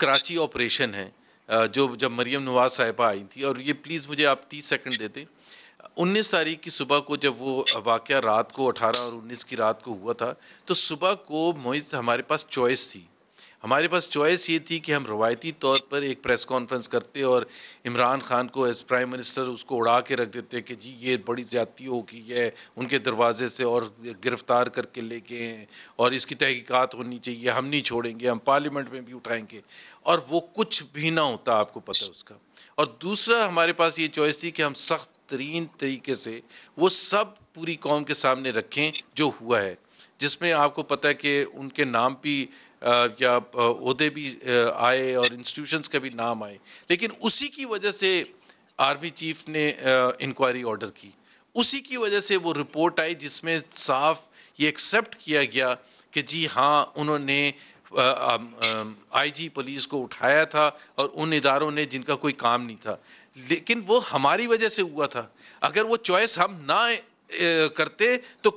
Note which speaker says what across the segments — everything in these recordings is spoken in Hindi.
Speaker 1: कराची ऑपरेशन है जो जब मरीम नवाज साहिबा आई थी और ये प्लीज़ मुझे आप तीस सेकंड दे दें उन्नीस तारीख की सुबह को जब वो वाक़ रात को अठारह और उन्नीस की रात को हुआ था तो सुबह को मोइज हमारे पास चॉइस थी हमारे पास चॉइस ये थी कि हम रवायती तौर पर एक प्रेस कॉन्फ्रेंस करते और इमरान खान को एज प्राइम मिनिस्टर उसको उड़ा के रख देते कि जी ये बड़ी ज़्यादती होगी है उनके दरवाजे से और गिरफ़्तार करके ले गए हैं और इसकी तहकीकात होनी चाहिए हम नहीं छोड़ेंगे हम पार्लियामेंट में भी उठाएंगे और वो कुछ भी ना होता आपको पता है उसका और दूसरा हमारे पास ये चॉइस थी कि हम सख्त तरीन तरीके से वो सब पूरी कौम के सामने रखें जो हुआ है जिसमें आपको पता है कि उनके नाम भी या अहदे भी आए और इंस्टीट्यूशंस का भी नाम आए लेकिन उसी की वजह से आर्मी चीफ ने इंक्वायरी ऑर्डर की उसी की वजह से वो रिपोर्ट आई जिसमें साफ ये एक्सेप्ट किया गया कि जी हाँ उन्होंने आईजी पुलिस को उठाया था और उन इदारों ने जिनका कोई काम नहीं था लेकिन वो हमारी वजह से हुआ था अगर वो चॉइस हम ना करते तो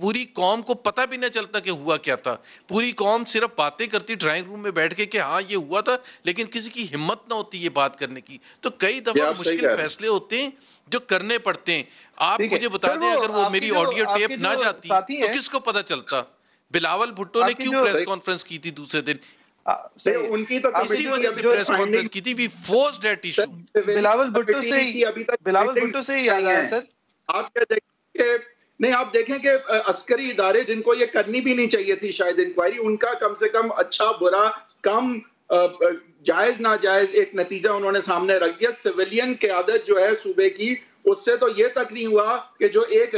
Speaker 1: पूरी कौम को पता भी ना चलता कि हुआ क्या था पूरी कौम सिर्फ बातें करती ड्राइंग रूम में बैठ के कि हाँ ये हुआ था लेकिन किसी की हिम्मत ना होती ये बात करने की तो कई दफ़ा मुश्किल फैसले होते हैं जो करने पड़ते हैं आप मुझे बता दें अगर वो मेरी ऑडियो टेप ना जाती तो किसको पता चलता बिलावल भुट्टो ने क्यों प्रेस कॉन्फ्रेंस की थी दूसरे दिन
Speaker 2: उनकी तो इसी वजह से प्रेस कॉन्फ्रेंस की थी we forced that issue Bilawal Bhutto से बिलावल भुट्टो से याद आया सर आप क्या देखिए नहीं आप देखें कि अस्करी इदारे जिनको ये करनी भी नहीं चाहिए थी शायद इंक्वायरी उनका कम से कम अच्छा बुरा कम जायज ना जायज एक नतीजा उन्होंने सामने रख दिया सिविलियन की आदत जो है सूबे की उससे तो ये तक नहीं हुआ कि जो एक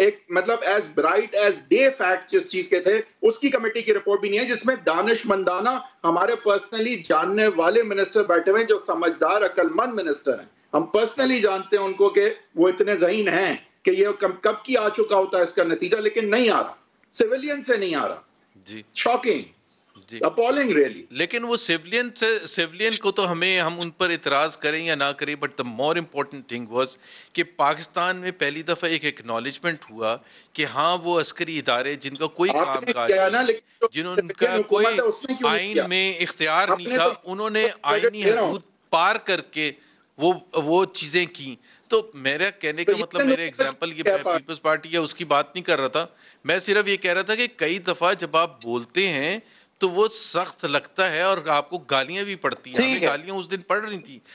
Speaker 2: एक मतलब as bright as day fact जिस चीज के थे उसकी कमेटी की रिपोर्ट भी नहीं है जिसमें दानिश मंदाना हमारे पर्सनली जानने वाले मिनिस्टर बैठे हुए हैं जो समझदार अकलमंद मिनिस्टर हैं हम पर्सनली जानते हैं उनको कि वो इतने जहीन हैं कि ये कब की आ चुका होता है इसका नतीजा लेकिन नहीं आ रहा सिविलियन से नहीं आ रहा जी शॉकिंग अपॉलिंग रियली लेकिन वो सिविलियन
Speaker 1: से सिविलियन को तो हमें हम उन पर इतराज़ करें या ना करें but the more thing was कि पाकिस्तान में पहली दफ़ा एक एक्नॉलेजमेंट हुआ कि हाँ वो अस्करी इदारे जिनका कोई काम काज जिनका कोई आइन में इख्तियार नहीं तो था उन्होंने आइनी हदूद पार करके वो वो चीज़ें की तो मेरा कहने का तो मतलब मेरे एग्जाम्पल ये पीपल्स पार्टी है उसकी बात नहीं कर रहा था मैं सिर्फ ये कह रहा था कि कई दफ़ा जब आप बोलते हैं तो वो सख्त लगता है और आपको गालियां भी पड़ती हैं गालियां उस दिन पड़ रही थी